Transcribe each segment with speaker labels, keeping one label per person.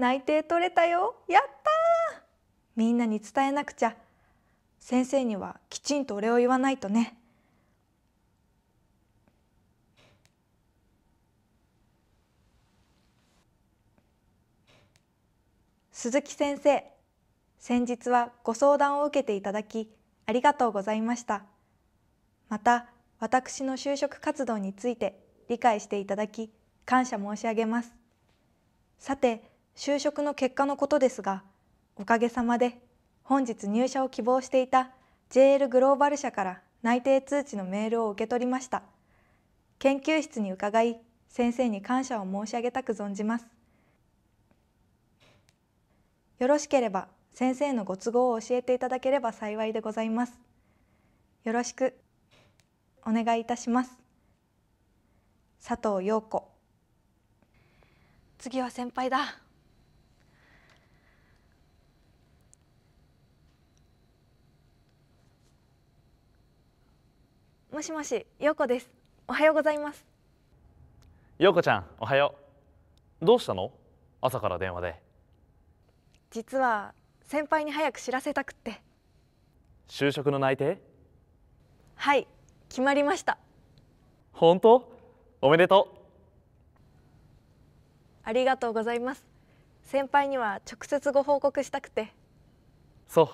Speaker 1: 内定取れたよやったみんなに伝えなくちゃ先生にはきちんとお礼を言わないとね鈴木先生先日はご相談を受けていただきありがとうございましたまた私の就職活動について理解していただき感謝申し上げますさて就職の結果のことですがおかげさまで本日入社を希望していた JL グローバル社から内定通知のメールを受け取りました研究室に伺い先生に感謝を申し上げたく存じますよろしければ先生のご都合を教えていただければ幸いでございますよろしくお願いいたします佐藤陽子次は先輩だもしもし、陽子です。おはようございます。
Speaker 2: 陽子ちゃん、おはよう。どうしたの朝から電話で。
Speaker 1: 実は先輩に早く知らせたくって。
Speaker 2: 就職の内定
Speaker 1: はい、決まりました。
Speaker 2: 本当おめでと
Speaker 1: う。ありがとうございます。先輩には直接ご報告したくて。
Speaker 2: そう、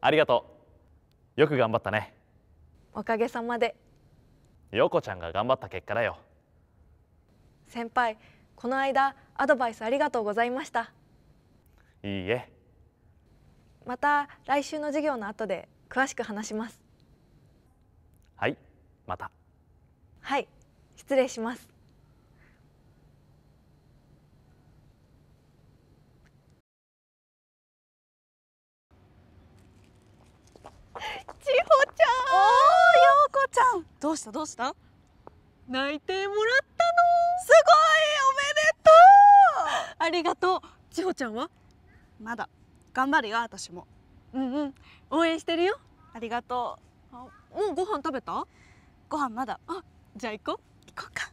Speaker 2: ありがとう。よく頑張ったね。
Speaker 1: おかげさまで
Speaker 2: 陽子ちゃんが頑張った結果だよ
Speaker 1: 先輩この間アドバイスありがとうございましたいいえまた来週の授業の後で詳しく話します
Speaker 2: はいまた
Speaker 1: はい失礼します
Speaker 3: どうしたどうした内定もらったのすごいおめでとうありがとう千穂ちゃんはまだ頑張るよ私もうんうん応援してるよありがとうもうご飯食べたご飯まだあじゃあ行こう行こうか